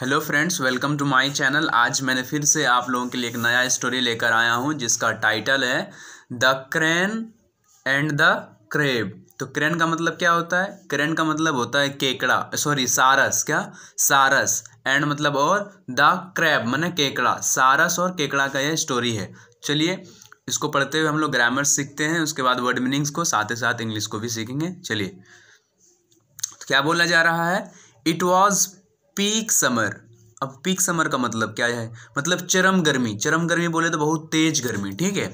hello friends welcome to my channel आज मैंने फिर से आप लोगों के लिए एक नया स्टोरी लेकर आया हूं जिसका टाइटल है the crane and the crab तो क्रेन का मतलब क्या होता है क्रेन का मतलब होता है केकड़ा सॉरी सारस क्या सारस एंड मतलब और द क्रेब मैंने केकड़ा सारस और केकड़ा का यह स्टोरी है चलिए इसको पढ़ते हुए हम लोग ग्रामर सीखते हैं उसके बाद वर्ड मीनिंग्स को साथ ही साथ इंग्लिश को भी सीखेंगे चलिए तो क्या बोला जा रहा है इट वॉज़ पीक समर अब पीक समर का मतलब क्या है मतलब चरम गर्मी चरम गर्मी बोले तो बहुत तेज गर्मी ठीक है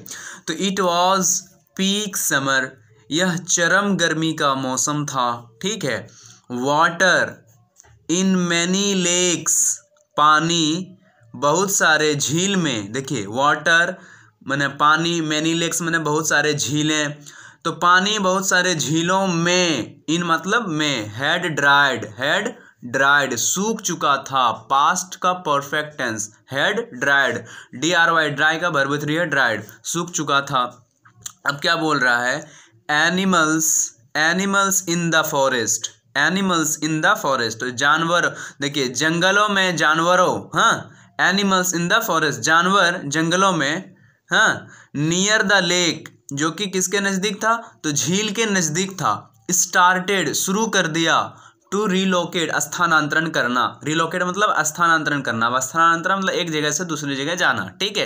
तो इट वॉज पीक समर यह चरम गर्मी का मौसम था ठीक है वाटर इन मैनी लेक्स पानी बहुत सारे झील में देखिए वाटर मैंने पानी मैनी लेक्स मैंने बहुत सारे झीलें तो पानी बहुत सारे झीलों में इन मतलब में हैड ड्राइड हैड ड्राइड सूख चुका था पास्ट का perfect tense had dried D R Y dry का भरबरी थ्री है ड्राइड सूख चुका था अब क्या बोल रहा है animals animals in the forest animals in the forest तो जानवर देखिए जंगलों में जानवरों हाँ एनिमल्स इन द फॉरेस्ट जानवर जंगलों में हाँ नियर द लेक जो कि किसके नज़दीक था तो झील के नज़दीक था स्टार्टेड शुरू कर दिया टू रिलोकेट स्थानांतरण करना रिलोकेट मतलब स्थानांतरण करना स्थानांतरण मतलब एक जगह से दूसरी जगह जाना ठीक है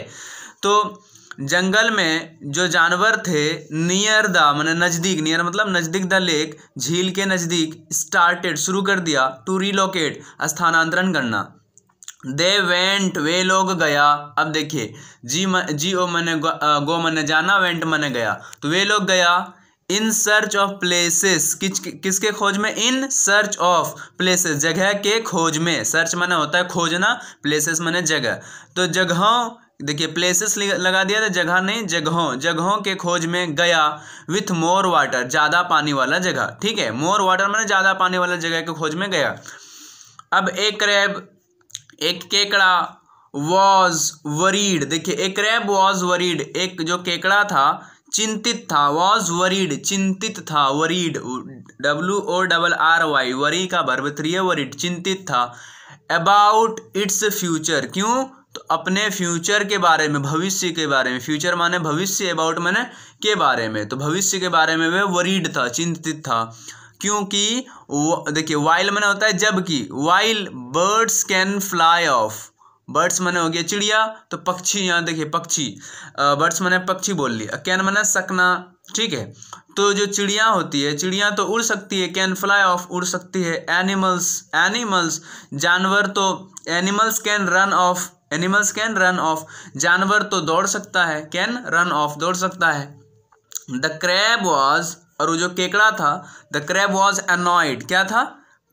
तो जंगल में जो जानवर थे नियर द मैंने नज़दीक नियर मतलब नज़दीक द लेक झील के नज़दीक स्टार्टेड शुरू कर दिया टू रिलोकेट स्थानांतरण करना दे वेंट वे लोग गया अब देखिए जी म, जी ओ मैंने गो, गो मैंने जाना वेंट मैंने गया तो वे लोग गया इन सर्च ऑफ प्लेसेस किसके खोज में इन सर्च ऑफ प्लेसेस जगह के खोज में सर्च माने होता है खोजना प्लेसेस माने जगह तो जगहों देखिए प्लेसेस लगा दिया था जगह नहीं जगहों जगहों के खोज में गया विथ मोर वाटर ज़्यादा पानी वाला जगह ठीक है मोर वाटर मैंने ज़्यादा पानी वाला जगह के खोज में गया अब एक क्रैब एक केकड़ा वॉज वरीड देखिए एक क्रैब वॉज वरीड एक जो केकड़ा था चिंतित था वॉज वरीड चिंतित था worried W O double R Y worry का भर्व थ्री वरीड चिंतित था अबाउट इट्स फ्यूचर क्यों तो अपने फ्यूचर के बारे में भविष्य के बारे में फ्यूचर माने भविष्य अबाउट माने के बारे में तो भविष्य के बारे में वह वरीड था चिंतित था क्योंकि देखिए वाइल मैंने होता है जबकि while birds can fly of birds मैंने हो गया चिड़िया तो पक्षी यहाँ देखिए पक्षी बर्ड्स मैंने पक्षी बोल लिया कैन मैंने सकना ठीक है तो जो चिड़िया होती है चिड़िया तो उड़ सकती है कैन फ्लाई ऑफ उड़ सकती है एनिमल्स एनिमल्स जानवर तो animals can run of animals can run of जानवर तो दौड़ सकता है कैन रन ऑफ दौड़ सकता है द क्रैब वॉज और वो जो केकड़ा था द क्रैब वॉज अनॉयड क्या था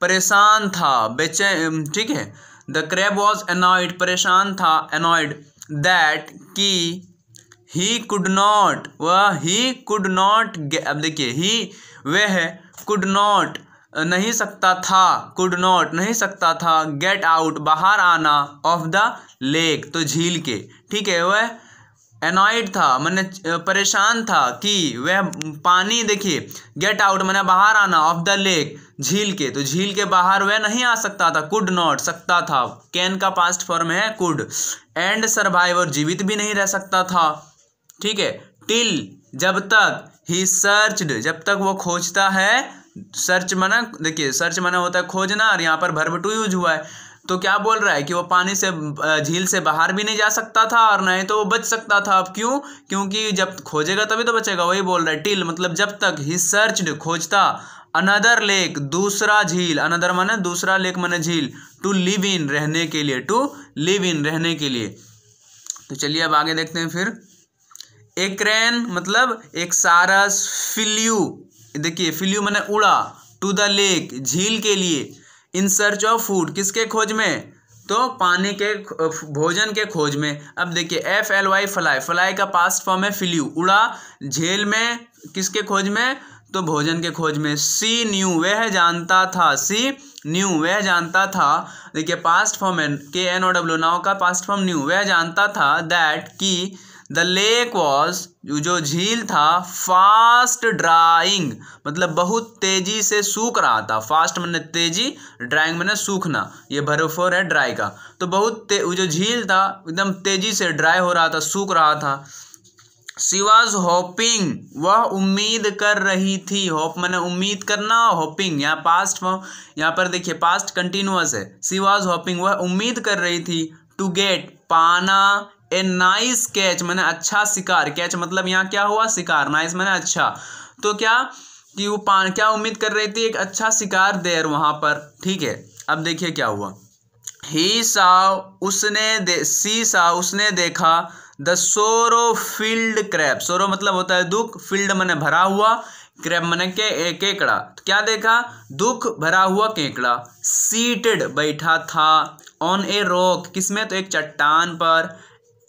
परेशान था बेचैन ठीक है द क्रैब वॉज एनॉयड परेशान था एनॉयड दैट कि ही कुड नॉट वह ही कुड नॉट अब देखिए ही वह कुड नॉट नहीं सकता था कुड नॉट नहीं सकता था गेट आउट बाहर आना ऑफ द लेक तो झील के ठीक है वह एनॉइड था मैंने परेशान था कि वह पानी देखिए गेट आउट मैंने बाहर आना ऑफ द लेक झील के तो झील के बाहर वह नहीं आ सकता था कुड नॉट सकता था कैन का पास्ट फॉर्म है कुड एंड सर्वाइवर और जीवित भी नहीं रह सकता था ठीक है टिल जब तक ही सर्चड जब तक वो खोजता है सर्च मना देखिए सर्च मना होता है खोजना और यहाँ पर भर्ब टू यूज हुआ है तो क्या बोल रहा है कि वो पानी से झील से बाहर भी नहीं जा सकता था और नहीं तो वो बच सकता था अब क्यों क्योंकि जब खोजेगा तभी तो बचेगा वही बोल रहा है टिल मतलब जब तक ही सर्च खोजता अनदर लेक दूसरा झील अनदर माने दूसरा लेक माने झील टू लिव इन रहने के लिए टू लिव इन रहने के लिए तो चलिए अब आगे देखते हैं फिर एक्रेन मतलब एक सारस फिल्यू देखिए फिल्यू मैंने उड़ा टू द लेक झील के लिए इन सर्च ऑफ फूड किसके खोज में तो पानी के भोजन के खोज में अब देखिए F L Y fly fly का पास्ट फॉर्म है फिल्यू उड़ा झेल में किसके खोज में तो भोजन के खोज में सी न्यू वह जानता था सी न्यू वह जानता था देखिए पास्ट फॉर्म है के एन ओ डब्ल्यू नाव का पास्ट फॉर्म न्यू वह जानता था दैट की द लेक वॉज जो झील था फास्ट ड्राइंग मतलब बहुत तेजी से सूख रहा था फास्ट मैंने तेजी ड्राइंग मैंने सूखना ये भरोफोर है ड्राई का तो बहुत जो झील था एकदम तेजी से ड्राई हो रहा था सूख रहा था सी वॉज होपिंग वह उम्मीद कर रही थी होप मैंने उम्मीद करना होपिंग यहाँ पास्ट यहाँ पर देखिए पास्ट कंटिन्यूस है सी वॉज होपिंग वह उम्मीद कर रही थी टू गेट पाना ए नाइस कैच मैंने अच्छा शिकार कैच मतलब यहाँ क्या हुआ शिकार नाइस मैंने अच्छा तो क्या कि वो पान क्या उम्मीद कर रही थी एक अच्छा शिकार देर वहाँ पर ठीक है अब देखिए क्या हुआ ही सा उसने दे सी सा उसने देखा द सोरो फील्ड क्रैप सोरो मतलब होता है दुख फील्ड मैंने भरा हुआ क्रैप मैंने के केकड़ा तो क्या देखा दुख भरा हुआ केकड़ा सीटेड बैठा था ऑन ए रॉक किसमें तो एक चट्टान पर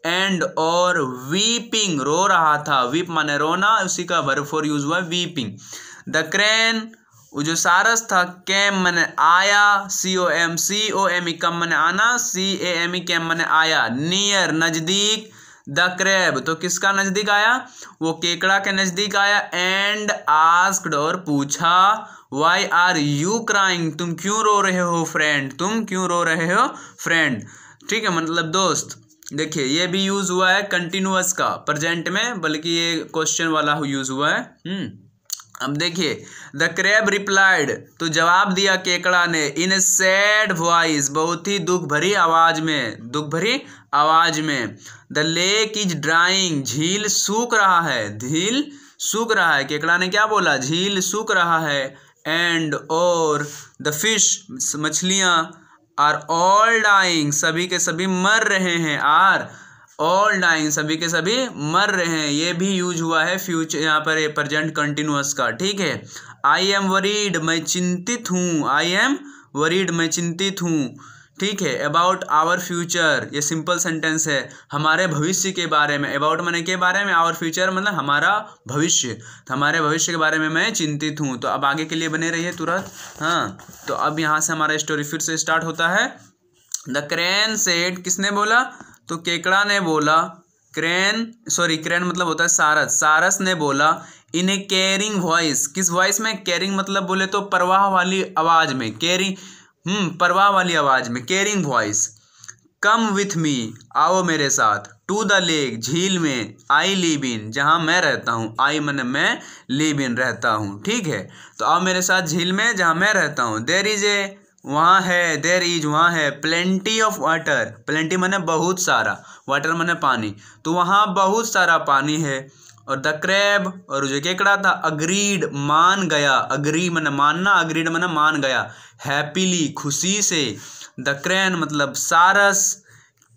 एंड और वीपिंग रो रहा था वीप माने रोना उसी का वर्ब फॉर यूज हुआ वीपिंग द क्रेन वो जो सारस था कैम मैंने आया सी O M C O M E कम मैंने आना सी ए एम ई कैम मैंने आया नियर नज़दीक द क्रैब तो किसका नज़दीक आया वो केकड़ा के नज़दीक आया एंड आस्कड और पूछा वाई आर यू क्राइंग तुम क्यों रो रहे हो फ्रेंड तुम क्यों रो रहे हो फ्रेंड ठीक है मतलब दोस्त देखिए ये भी यूज़ हुआ है कंटिन्यूस का प्रेजेंट में बल्कि ये क्वेश्चन वाला यूज़ हुआ है हम्म, अब देखिए द क्रेब रिप्लाइड तो जवाब दिया केकड़ा ने इन सैड वॉइस बहुत ही दुख भरी आवाज़ में दुख भरी आवाज़ में द लेक इज ड्राइंग झील सूख रहा है झील सूख रहा है केकड़ा ने क्या बोला झील सूख रहा है एंड और द फिश मछलियाँ आर ऑल डाइंग सभी के सभी मर रहे हैं आर ऑल डाइंग सभी के सभी मर रहे हैं ये भी यूज हुआ है फ्यूचर यहाँ पर ये प्रजेंट कंटिन्यूस का ठीक है आई एम वरीड मैं चिंतित हूँ आई एम वरीड मैं चिंतित हूँ ठीक है अबाउट आवर फ्यूचर ये सिंपल सेंटेंस है हमारे भविष्य के बारे में अबाउट मैंने के बारे में आवर फ्यूचर मतलब हमारा भविष्य तो हमारे भविष्य के बारे में मैं चिंतित हूँ तो अब आगे के लिए बने रहिए तुरंत हाँ तो अब यहाँ से हमारा स्टोरी फिर से स्टार्ट होता है द क्रेन सेट किसने बोला तो केकड़ा ने बोला क्रेन सॉरी क्रेन मतलब होता है सारस सारस ने बोला इन ए केयरिंग वॉइस किस वॉइस में केयरिंग मतलब बोले तो परवाह वाली आवाज़ में केयरिंग हम्म, परवाह वाली आवाज़ में caring voice come with me आओ मेरे साथ टू द लेक झील में आई लिव इन जहाँ मैं रहता हूँ आई मन मैं लिव इन रहता हूँ ठीक है तो आओ मेरे साथ झील में जहाँ मैं रहता हूँ देर इज ए वहाँ है देर इज वहाँ है प्लेंटी ऑफ वाटर प्लेंटी मैंने बहुत सारा वाटर मैंने पानी तो वहाँ बहुत सारा पानी है और द क्रैब और जो केकड़ा था अग्रीड मान गया अग्री मैंने मानना अग्रीड मैंने मान गया हैप्पीली खुशी से द क्रैन मतलब सारस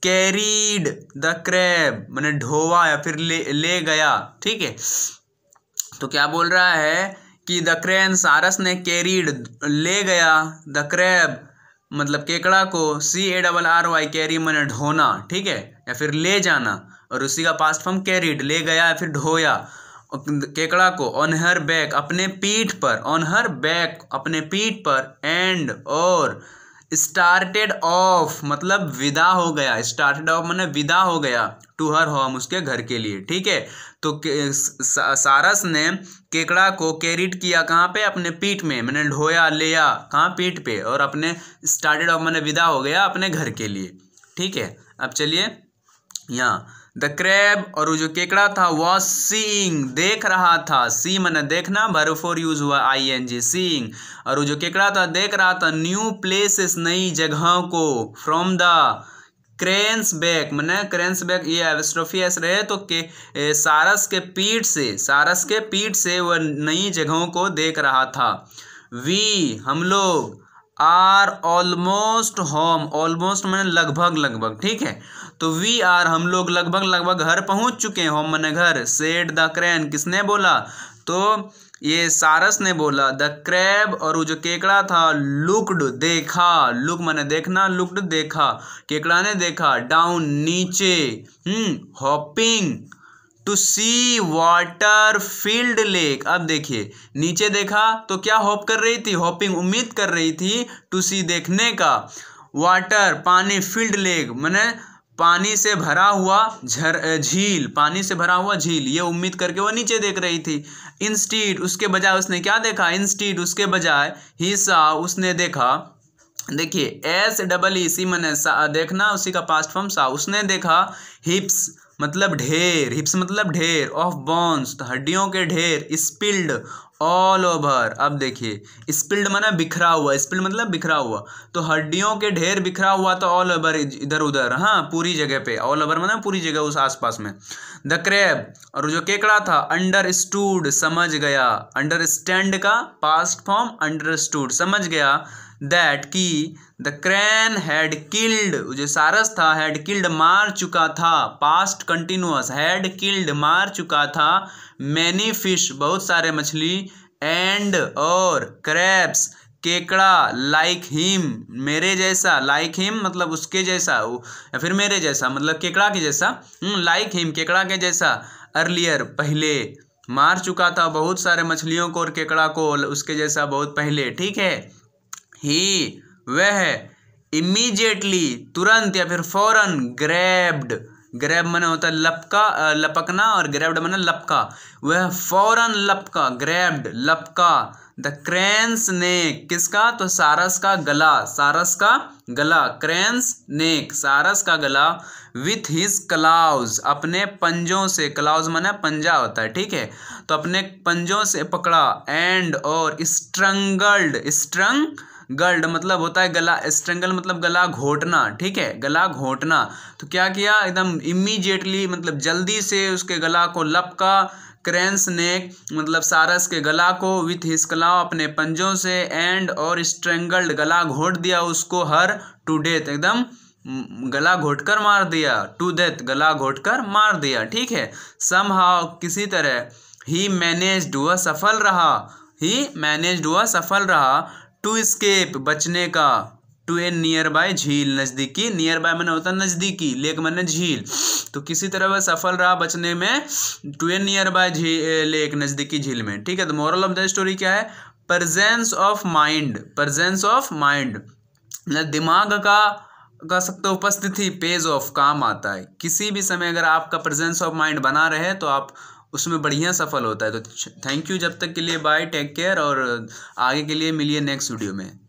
कैरीड द क्रैब मैंने ढोवा या फिर ले ले गया ठीक है तो क्या बोल रहा है कि द क्रैन सारस ने कैरीड ले गया द क्रैब मतलब केकड़ा को C A double R Y carry मैंने ढोना ठीक है या फिर ले जाना और उसी का पास्ट फॉर्म कैरीड ले गया या फिर ढोया केकड़ा को ऑन हर बैक अपने पीठ पर ऑन हर बैक अपने पीठ पर एंड और स्टार्टेड ऑफ मतलब विदा हो गया स्टार्टेड ऑफ मतलब विदा हो गया टू हर होम उसके घर के लिए ठीक है तो सारस ने केकड़ा को कैरिड किया कहाँ पे अपने पीठ में मैंने ढोया लिया कहाँ पीठ पे और अपने स्टार्टेड ऑफ मैंने विदा हो गया अपने घर के लिए ठीक है अब चलिए यहाँ द क्रैब और वो जो केकड़ा था वॉज सींग देख रहा था सी मैंने देखना भरफोर यूज हुआ आई एन जी सींग और वो जो केकड़ा था देख रहा था न्यू प्लेसेस नई जगहों को फ्रॉम द क्रेंस बैग मैंने क्रेंस बैक ये एवेस्ट्रोफी रहे तो के ए, सारस के पीठ से सारस के पीठ से वह नई जगहों को देख रहा था वी हम लोग आर ऑलमोस्ट होम ऑलमोस्ट मैंने लगभग लगभग ठीक है तो वी आर हम लोग लगभग लगभग घर पहुंच चुके हैं होम मैंने घर सेड द क्रैन किसने बोला तो ये सारस ने बोला द क्रैब और वो जो केकड़ा था लुकड देखा लुक मैंने देखना लुकड देखा केकड़ा ने देखा डाउन नीचे hmm hopping to see water field lake अब देखिए नीचे देखा तो क्या होप कर रही थी होपिंग उम्मीद कर रही थी टू सी देखने का वाटर पानी फील्ड लेक मैंने पानी से भरा हुआ झर झील पानी से भरा हुआ झील ये उम्मीद करके वो नीचे देख रही थी इंस्टीट उसके बजाय उसने क्या देखा इंस्टीट उसके बजाय हिस्सा उसने देखा देखिए एस डबल ई सी मैंने देखना उसी का पास्ट फॉर्म सा उसने देखा हिप्स मतलब ढेर हिप्स मतलब ढेर ऑफ बॉन्स तो हड्डियों के ढेर स्पिल्ड ऑल ओवर अब देखिए स्पिल्ड माना बिखरा हुआ स्पिल्ड मतलब बिखरा हुआ तो हड्डियों के ढेर बिखरा हुआ तो ऑल ओवर इधर उधर हाँ पूरी जगह पे ऑल ओवर माना पूरी जगह उस आसपास में द क्रैब और जो केकड़ा था अंडरस्टूड समझ गया अंडरस्टैंड का पास्ट फॉर्म अंडरस्टूड समझ गया दैट कि द क्रैन हैड किल्ड जो सारस था हैड किल्ड मार चुका था पास्ट कंटिन्यूस हैड किल्ड मार चुका था मैनी फिश बहुत सारे मछली एंड और क्रैप्स केकड़ा लाइक हिम मेरे जैसा लाइक हिम मतलब उसके जैसा या फिर मेरे जैसा मतलब केकड़ा के जैसा लाइक हिम हम्म, केकड़ा के जैसा अर्लियर पहले मार चुका था बहुत सारे मछलियों को और केकड़ा को उसके जैसा बहुत पहले ठीक है ही वह इमीजिएटली तुरंत या फिर फौरन ग्रैब्ड ग्रैब मना होता है लपका लपकना और ग्रैब्ड मना लपका वह फौरन लपका ग्रैब्ड लपका द क्रेंस नेक किसका तो सारस का गला सारस का गला क्रेंस नेक सारस का गला विथ हिज क्लाउज अपने पंजों से क्लाउज माना पंजा होता है ठीक है तो अपने पंजों से पकड़ा एंड और स्ट्रंगल्ड स्ट्रंग गर्ड मतलब होता है गला स्ट्रेंगल मतलब गला घोटना ठीक है गला घोटना तो क्या किया एकदम इमीजिएटली मतलब जल्दी से उसके गला को लपका क्रेंस ने मतलब सारस के गला को विथ हिस्कलाव अपने पंजों से एंड और स्ट्रेंगल्ड गला घोट दिया उसको हर टू डेथ एकदम गला घोटकर मार दिया टू डेथ गला घोटकर मार दिया ठीक है सम हाउ किसी तरह ही मैनेज हुआ सफल रहा ही मैनेज हुआ सफल रहा टू स्केप बचने का टू ए नियर बाय झील नज़दीकी नियर बाय मैंने होता नज़दीकी लेक मैंने झील तो किसी तरह वह सफल रहा बचने में to a nearby lake नज़दीकी झील में ठीक है तो मॉरल ऑफ द स्टोरी क्या है presence of mind presence of mind दिमाग का कह सकते उपस्थिति पेज ऑफ काम आता है किसी भी समय अगर आपका प्रेजेंस ऑफ माइंड बना रहे तो आप उसमें बढ़िया सफल होता है तो थैंक यू जब तक के लिए बाय टेक केयर और आगे के लिए मिलिए नेक्स्ट वीडियो में